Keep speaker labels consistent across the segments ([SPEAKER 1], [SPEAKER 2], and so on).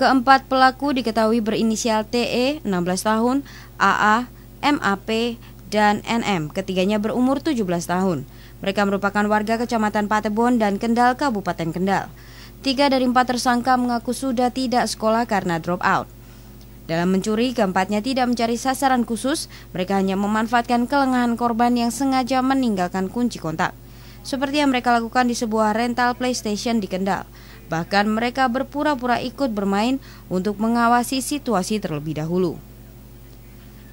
[SPEAKER 1] Keempat pelaku diketahui berinisial TE 16 tahun, AA, MAP, dan NM. Ketiganya berumur 17 tahun. Mereka merupakan warga Kecamatan Patebon dan Kendal, Kabupaten Kendal. Tiga dari empat tersangka mengaku sudah tidak sekolah karena drop out. Dalam mencuri, keempatnya tidak mencari sasaran khusus, mereka hanya memanfaatkan kelengahan korban yang sengaja meninggalkan kunci kontak. Seperti yang mereka lakukan di sebuah rental PlayStation di Kendal. Bahkan mereka berpura-pura ikut bermain untuk mengawasi situasi terlebih dahulu.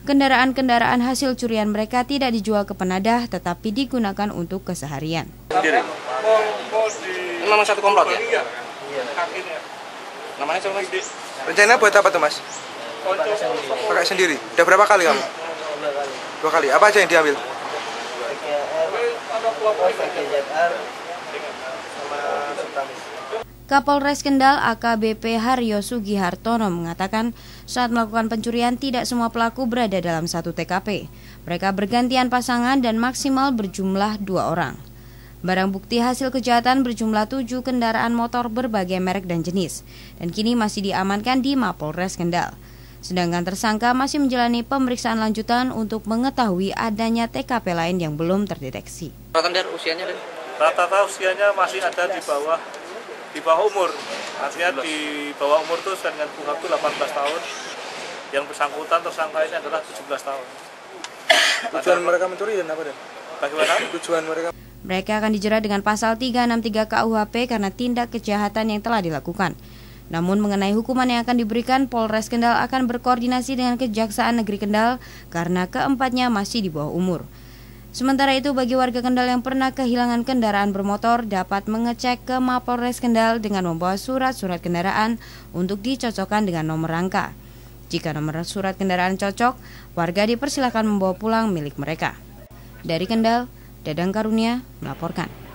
[SPEAKER 1] Kendaraan-kendaraan hasil curian mereka tidak dijual ke penadah tetapi digunakan untuk keseharian.
[SPEAKER 2] memang satu komplot ya? Iya. iya. Namanya siapa mas? Rencananya buat apa tuh mas? Pakai sendiri. Udah berapa kali kamu? Dua kali. Dua kali. Apa aja yang diambil? Ada
[SPEAKER 1] Kapolres Kendal AKBP Haryo Sugihartono mengatakan saat melakukan pencurian tidak semua pelaku berada dalam satu TKP. Mereka bergantian pasangan dan maksimal berjumlah dua orang. Barang bukti hasil kejahatan berjumlah tujuh kendaraan motor berbagai merek dan jenis dan kini masih diamankan di Mapolres Kendal. Sedangkan tersangka masih menjalani pemeriksaan lanjutan untuk mengetahui adanya TKP lain yang belum terdeteksi.
[SPEAKER 2] Rata-rata usianya masih ada di bawah di bawah umur. Artinya di bawah umur itu sesuai dengan kuhab itu 18 tahun. Yang bersangkutan tersangka ini adalah 17 tahun. Tujuan mereka mencuri dan apa dan? Bagaimana? Tujuan mereka
[SPEAKER 1] mereka akan dijerat dengan pasal 363 KUHP karena tindak kejahatan yang telah dilakukan. Namun mengenai hukuman yang akan diberikan, Polres Kendal akan berkoordinasi dengan Kejaksaan Negeri Kendal karena keempatnya masih di bawah umur. Sementara itu bagi warga Kendal yang pernah kehilangan kendaraan bermotor dapat mengecek ke Mapolres Kendal dengan membawa surat-surat kendaraan untuk dicocokkan dengan nomor rangka. Jika nomor surat kendaraan cocok, warga dipersilakan membawa pulang milik mereka. Dari Kendal, Dadang Karunia melaporkan.